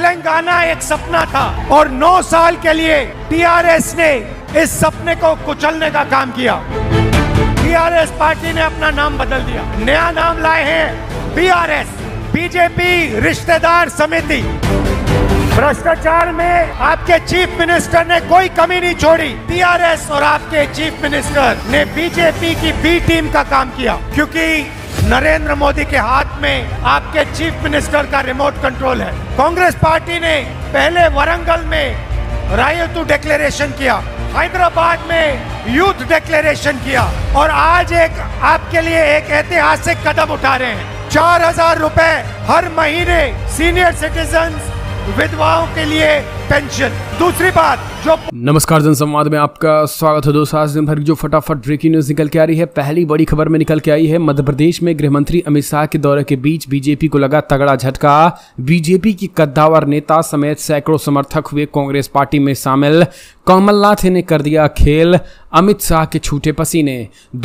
तेलंगाना एक सपना था और 9 साल के लिए टीआरएस ने इस सपने को कुचलने का काम किया टीआरएस पार्टी ने अपना नाम बदल दिया नया नाम लाए हैं बीआरएस बीजेपी रिश्तेदार समिति भ्रष्टाचार में आपके चीफ मिनिस्टर ने कोई कमी नहीं छोड़ी टीआरएस और आपके चीफ मिनिस्टर ने बीजेपी की बी टीम का काम किया क्योंकि नरेंद्र मोदी के हाथ में आपके चीफ मिनिस्टर का रिमोट कंट्रोल है कांग्रेस पार्टी ने पहले वरंगल में रायतु डेक्लेन किया हैदराबाद में यूथ डेक्लेन किया और आज एक आपके लिए एक ऐतिहासिक कदम उठा रहे हैं चार हजार रूपए हर महीने सीनियर सिटीजन विधवाओं के लिए टेंशन दूसरी बात जो नमस्कार जनसंवाद में आपका स्वागत है दोस्तों आज दिन भर जो फटाफट ब्रेकिंग न्यूज निकल के आ रही है पहली बड़ी खबर में निकल के आई है मध्य प्रदेश में गृह मंत्री अमित शाह के दौरे के बीच बीजेपी को लगा तगड़ा झटका बीजेपी की कद्दावर नेता समेत सैकड़ों समर्थक हुए कांग्रेस पार्टी में शामिल कमलनाथ ने कर दिया खेल अमित शाह के छूटे पसीने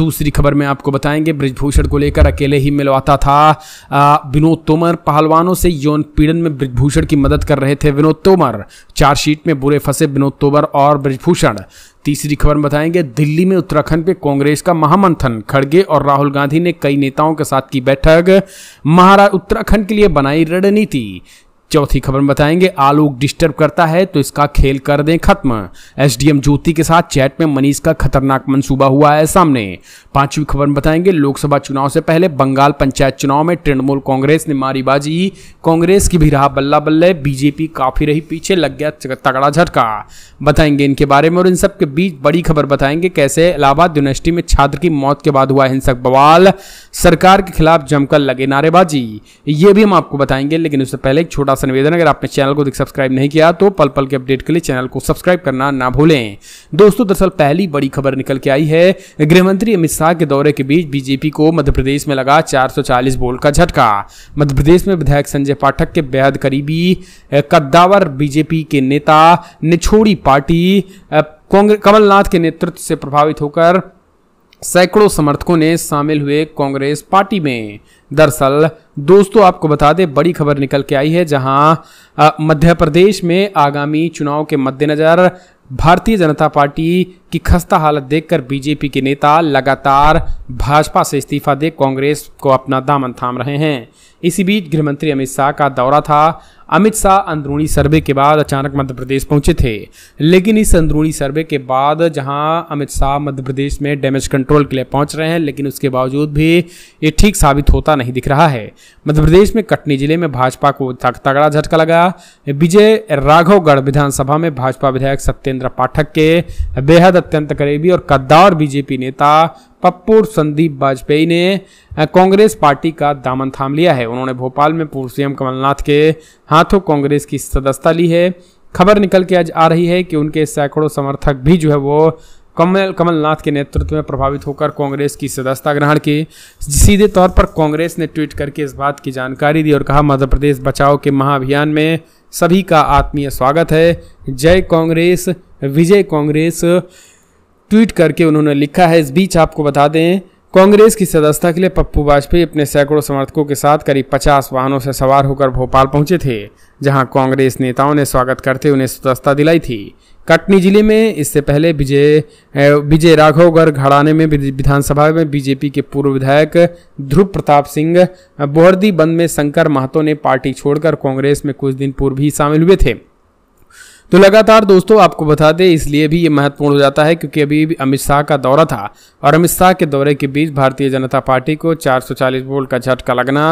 दूसरी खबर में आपको बताएंगे ब्रिजभूषण को लेकर अकेले ही मिलवाता था विनोद तोमर पहलवानों से यौन पीड़न में ब्रिजभूषण की मदद कर रहे थे विनोद तोमर चार्जशीट में बुरे फंसे विनोद तोबर और ब्रजभूषण तीसरी खबर बताएंगे दिल्ली में उत्तराखंड पे कांग्रेस का महामंथन खड़गे और राहुल गांधी ने कई नेताओं के साथ की बैठक महाराज उत्तराखंड के लिए बनाई रणनीति चौथी खबर में बताएंगे आलोक डिस्टर्ब करता है तो इसका खेल कर दें खत्म एसडीएम ज्योति के साथ चैट में मनीष का खतरनाक मंसूबा हुआ है सामने पांचवी खबर में बताएंगे लोकसभा चुनाव से पहले बंगाल पंचायत चुनाव में तृणमूल कांग्रेस ने मारी बाजी कांग्रेस की भी रहा बल्ला बल्ले बीजेपी काफी रही पीछे लग गया तगड़ा झटका बताएंगे इनके बारे में और इन सबके बीच बड़ी खबर बताएंगे कैसे इलाहाबाद यूनिवर्सिटी में छात्र की मौत के बाद हुआ हिंसक बवाल सरकार के खिलाफ जमकर लगे नारेबाजी ये भी हम आपको बताएंगे लेकिन उससे पहले एक छोटा छोटा सा निवेदन अगर आपने चैनल को सब्सक्राइब नहीं किया तो पल पल के अपडेट के लिए चैनल को सब्सक्राइब करना ना भूलें दोस्तों दरअसल पहली बड़ी खबर निकल के आई है गृहमंत्री अमित शाह के दौरे के बीच बीजेपी को मध्य प्रदेश में लगा चार वोल्ट का झटका मध्य प्रदेश में विधायक संजय पाठक के बेहद करीबी कद्दावर बीजेपी के नेता ने छोड़ी पार्टी कमलनाथ के नेतृत्व से प्रभावित होकर सैकड़ों समर्थकों ने शामिल हुए कांग्रेस पार्टी में दरअसल दोस्तों आपको बता दें बड़ी खबर निकल के आई है जहां मध्य प्रदेश में आगामी चुनाव के मद्देनज़र भारतीय जनता पार्टी की खस्ता हालत देखकर बीजेपी के नेता लगातार भाजपा से इस्तीफा दे कांग्रेस को अपना दामन थाम रहे हैं इसी बीच गृहमंत्री अमित शाह का दौरा था अमित शाह अंदरूनी सर्वे के बाद अचानक मध्य प्रदेश पहुंचे थे लेकिन इस अंदरूनी सर्वे के बाद जहां अमित शाह मध्य प्रदेश में डैमेज कंट्रोल के लिए पहुंच रहे हैं लेकिन उसके बावजूद भी ये ठीक साबित होता नहीं दिख रहा है मध्य प्रदेश में कटनी जिले में भाजपा को तगड़ा झटका लगा विजय राघवगढ़ विधानसभा में भाजपा विधायक सत्य राजेंद्र पाठक के बेहद अत्यंत करीबी और कद्दार बीजेपी नेता पप्पू संदीप वाजपेयी ने कांग्रेस पार्टी का दामन थाम लिया है उन्होंने भोपाल में पूर्व सीएम कमलनाथ के हाथों कांग्रेस की सदस्यता ली है खबर निकल के आज आ रही है कि उनके सैकड़ों समर्थक भी जो है वो कमल कमलनाथ के नेतृत्व में प्रभावित होकर कांग्रेस की सदस्यता ग्रहण की सीधे तौर पर कांग्रेस ने ट्वीट करके इस बात की जानकारी दी और कहा मध्य प्रदेश बचाओ के महाअभियान में सभी का आत्मीय स्वागत है जय कांग्रेस विजय कांग्रेस ट्वीट करके उन्होंने लिखा है इस बीच आपको बता दें कांग्रेस की सदस्यता के लिए पप्पू वाजपेयी अपने सैकड़ों समर्थकों के साथ करीब 50 वाहनों से सवार होकर भोपाल पहुंचे थे जहां कांग्रेस नेताओं ने स्वागत करते उन्हें सदस्यता दिलाई थी कटनी जिले में इससे पहले विजय विजय राघवगढ़ घड़ाने में विधानसभा में बीजेपी के पूर्व विधायक ध्रुव प्रताप सिंह बोहरदी बंद में शंकर महतो ने पार्टी छोड़कर कांग्रेस में कुछ दिन पूर्व ही शामिल हुए थे तो लगातार दोस्तों आपको बता दें इसलिए भी ये महत्वपूर्ण हो जाता है क्योंकि अभी अमित शाह का दौरा था और अमित शाह के दौरे के बीच भारतीय जनता पार्टी को 440 वोल्ट का झटका लगना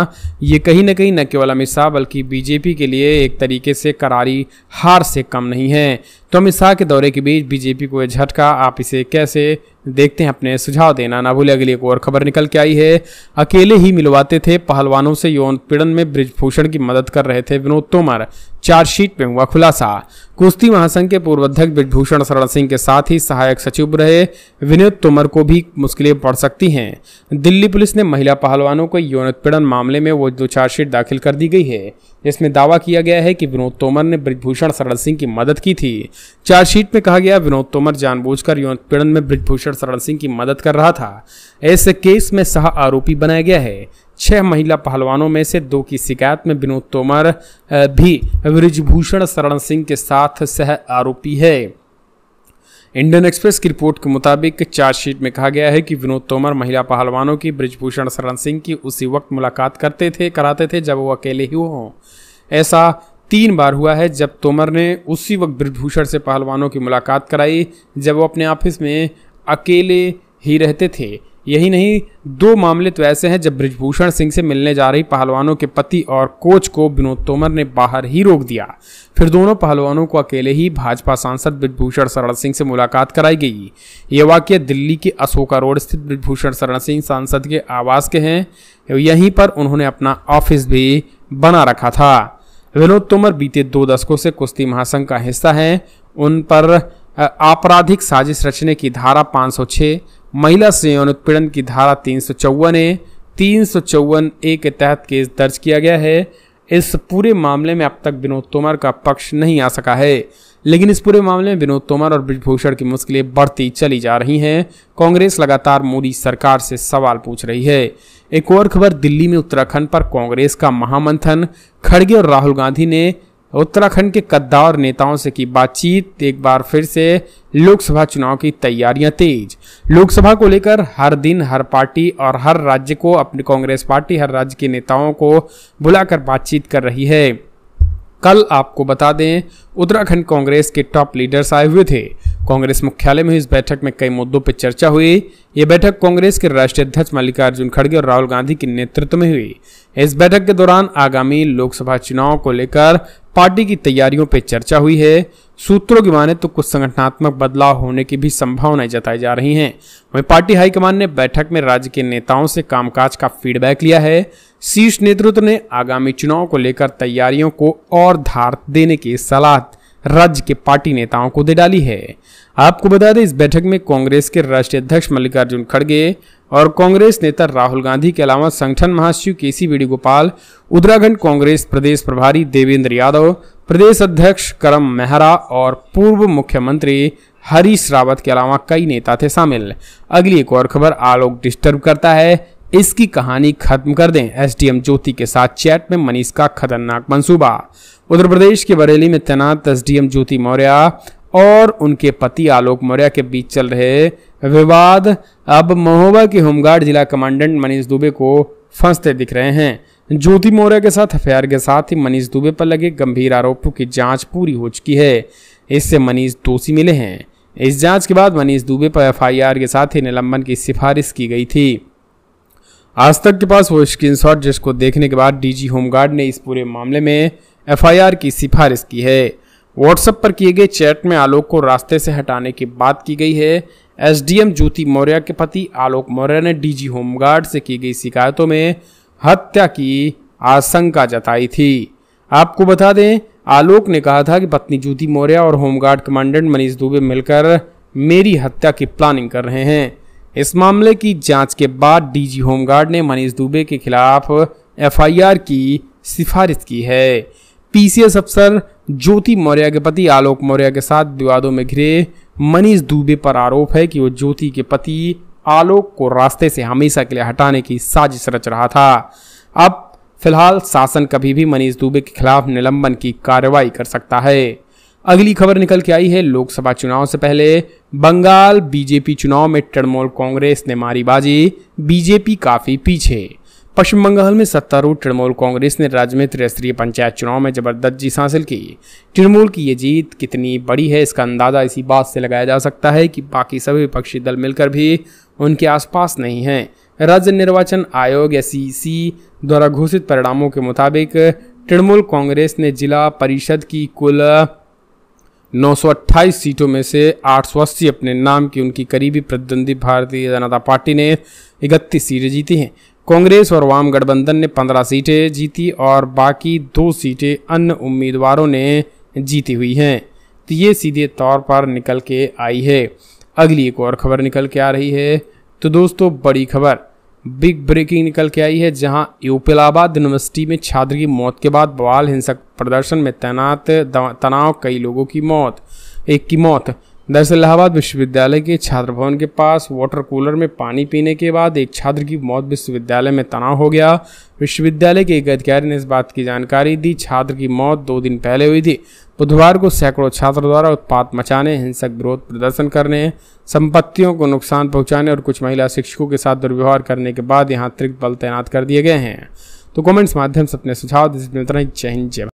ये कहीं ना कहीं न केवल अमित शाह बल्कि बीजेपी के लिए एक तरीके से करारी हार से कम नहीं है तो अमित शाह के दौरे के बीच बीजेपी को यह झटका आप इसे कैसे देखते हैं अपने सुझाव देना ना भूले अगली एक और खबर निकल के आई है अकेले ही मिलवाते थे पहलवानों से यौन पीड़न में ब्रिजभूषण की मदद कर रहे थे विनोद तोमर चार्जशीट में हुआ खुलासा कुश्ती महासंघ के पूर्व अध्यक्ष ब्रिजभूषण शरण सिंह के साथ ही सहायक सचिव रहे विनोद तोमर को भी मुश्किलें पड़ सकती हैं दिल्ली पुलिस ने महिला पहलवानों को यौन उत्पीड़न मामले में वो दो चार्जशीट दाखिल कर दी गई है जिसमें दावा किया गया है कि विनोद तोमर ने ब्रिजभूषण शरण सिंह की मदद की थी चार्जशीट में कहा गया विनोद तोमर जानबूझकर यौन उत्पीड़न में ब्रिजभूषण शरण सिंह की मदद कर रहा था ऐसे केस में सह आरोपी बनाया गया है छह महिला पहलवानों में से दो की शिकायत में विनोद तोमर भी ब्रिजभूषण शरण सिंह के साथ सह आरोपी है इंडियन एक्सप्रेस की रिपोर्ट के मुताबिक चार्जशीट में कहा गया है कि विनोद तोमर महिला पहलवानों की ब्रिजभूषण शरण सिंह की उसी वक्त मुलाकात करते थे कराते थे जब वो अकेले ही हों ऐसा तीन बार हुआ है जब तोमर ने उसी वक्त ब्रजभूषण से पहलवानों की मुलाकात कराई जब वो अपने ऑफिस में अकेले ही रहते थे यही नहीं दो मामले तो ऐसे हैं जब ब्रिजभूषण सिंह से मिलने जा रही पहलवानों के पति और कोच को विनोद तोमर ने बाहर ही रोक दिया फिर दोनों पहलवानों को अकेले ही भाजपा सांसद ब्रिजभूषण शरण सिंह से मुलाकात कराई गई ये वाक्य दिल्ली के अशोका रोड स्थित ब्रिजभूषण शरण सिंह सांसद के आवास के हैं यहीं पर उन्होंने अपना ऑफिस भी बना रखा था विनोद तोमर बीते दो दशकों से कुश्ती महासंघ का हिस्सा हैं उन पर आपराधिक साजिश रचने की धारा 506 महिला यौन उत्पीड़न की धारा तीन सौ चौवन ए तीन सौ चौवन ए के तहत केस दर्ज किया गया है इस पूरे मामले में अब तक विनोद तोमर का पक्ष नहीं आ सका है लेकिन इस पूरे मामले में विनोद तोमर और ब्रिजभूषण की मुश्किलें बढ़ती चली जा रही हैं कांग्रेस लगातार मोदी सरकार से सवाल पूछ रही है एक और खबर दिल्ली में उत्तराखंड पर कांग्रेस का महामंथन खड़गे और राहुल गांधी ने उत्तराखंड के कद्दावर नेताओं से की बातचीत एक बार फिर से लोकसभा चुनाव की तैयारियां तेज लोकसभा को लेकर हर दिन हर पार्टी और हर राज्य को अपनी कांग्रेस पार्टी हर राज्य के नेताओं को बुलाकर बातचीत कर रही है कल आपको बता दें उत्तराखंड कांग्रेस के टॉप लीडर्स आए हुए थे कांग्रेस मुख्यालय में इस बैठक में कई मुद्दों पर चर्चा हुई ये बैठक कांग्रेस के राष्ट्रीय अध्यक्ष मल्लिकार्जुन खड़गे और राहुल गांधी के नेतृत्व में हुई इस बैठक के दौरान आगामी लोकसभा चुनाव को लेकर पार्टी की तैयारियों पर चर्चा हुई है सूत्रों की माने तो कुछ संगठनात्मक बदलाव होने की भी संभावनाएं जताई जा रही हैं वहीं पार्टी हाईकमान ने बैठक में राज्य के नेताओं से कामकाज का फीडबैक लिया है शीर्ष नेतृत्व ने आगामी चुनाव को लेकर तैयारियों को और धार देने की सलाह राज्य के पार्टी नेताओं को दे डाली है आपको बता दें इस बैठक में कांग्रेस के राष्ट्रीय अध्यक्ष मल्लिकार्जुन खड़गे और कांग्रेस नेता राहुल गांधी के अलावा संगठन महासचिव के सी वेणुगोपाल उत्तराखंड कांग्रेस प्रदेश प्रभारी देवेंद्र यादव प्रदेश अध्यक्ष करम मेहरा और पूर्व मुख्यमंत्री हरीश रावत के अलावा कई नेता थे शामिल अगली एक और खबर आलोक डिस्टर्ब करता है इसकी कहानी खत्म कर दें एसडीएम ज्योति के साथ चैट में मनीष का खतरनाक मंसूबा उत्तर प्रदेश के बरेली में तैनात एसडीएम ज्योति मौर्य और उनके पति आलोक मौर्य के बीच चल रहे विवाद अब महोबा के होमगार्ड जिला कमांडेंट मनीष दुबे को फंसते दिख रहे हैं ज्योति मौर्य के साथ एफआईआर के साथ ही मनीष दुबे पर लगे गंभीर आरोपों की जांच पूरी हो चुकी है इससे मनीष दोषी मिले हैं इस जांच के बाद मनीष दुबे पर एफआईआर के साथ ही निलंबन की सिफारिश की गई थी आज तक के पास वो स्क्रीनशॉट जिसको देखने के बाद डीजी होमगार्ड ने इस पूरे मामले में एफआईआर की सिफारिश की है व्हाट्सएप पर किए गए चैट में आलोक को रास्ते से हटाने की बात की गई है एसडीएम ज्योति मौर्य के पति आलोक मौर्य ने डीजी होमगार्ड से की गई शिकायतों में हत्या की आशंका जताई थी आपको बता दें आलोक ने कहा था कि पत्नी ज्योति मौर्य और होमगार्ड कमांडेंट मनीष दुबे मिलकर मेरी हत्या की प्लानिंग कर रहे हैं इस मामले की जांच के बाद डीजी होमगार्ड ने मनीष दुबे के खिलाफ एफआईआर की सिफारिश की है पीसीएस अफसर ज्योति मौर्य के पति आलोक मौर्य के साथ विवादों में घिरे मनीष दुबे पर आरोप है कि वो ज्योति के पति आलोक को रास्ते से हमेशा के लिए हटाने की साजिश रच रहा था अब फिलहाल शासन कभी भी मनीष दुबे के खिलाफ निलंबन की कार्रवाई कर सकता है अगली खबर निकल के आई है लोकसभा चुनाव से पहले बंगाल बीजेपी चुनाव में तृणमूल कांग्रेस ने मारी बाजी बीजेपी काफी पीछे पश्चिम बंगाल में सत्तारूढ़ तृणमूल कांग्रेस ने राज्य में त्रिस्तरीय पंचायत चुनाव में जबरदस्त जीत हासिल की तृणमूल की ये जीत कितनी बड़ी है इसका अंदाजा इसी बात से लगाया जा सकता है कि बाकी सभी विपक्षी दल मिलकर भी उनके आसपास नहीं हैं राज्य निर्वाचन आयोग एस द्वारा घोषित परिणामों के मुताबिक तृणमूल कांग्रेस ने जिला परिषद की कुल 928 सीटों में से अस्सी अपने नाम की उनकी करीबी प्रतिद्वंदी भारतीय जनता पार्टी ने इकतीस सीटें जीती हैं कांग्रेस और वाम गठबंधन ने 15 सीटें जीती और बाकी दो सीटें अन्य उम्मीदवारों ने जीती हुई हैं तो ये सीधे तौर पर निकल के आई है अगली एक और खबर निकल के आ रही है तो दोस्तों बड़ी खबर बिग ब्रेकिंग निकल के आई है जहां यूपिलाबाद यूनिवर्सिटी में छात्र की मौत के बाद बवाल हिंसक प्रदर्शन में तैनात तनाव कई लोगों की मौत एक की मौत दरअसल इलाहाबाद विश्वविद्यालय के छात्र भवन के पास वाटर कूलर में पानी पीने के बाद एक छात्र की मौत विश्वविद्यालय में तनाव हो गया विश्वविद्यालय के एक अधिकारी ने इस बात की जानकारी दी छात्र की मौत दो दिन पहले हुई थी बुधवार को सैकड़ों छात्रों द्वारा उत्पात मचाने हिंसक विरोध प्रदर्शन करने संपत्तियों को नुकसान पहुंचाने और कुछ महिला शिक्षकों के साथ दुर्व्यवहार करने के बाद यहां अतिरिक्त बल तैनात कर दिए गए हैं तो कमेंट्स माध्यम से अपने सुझाव जय जय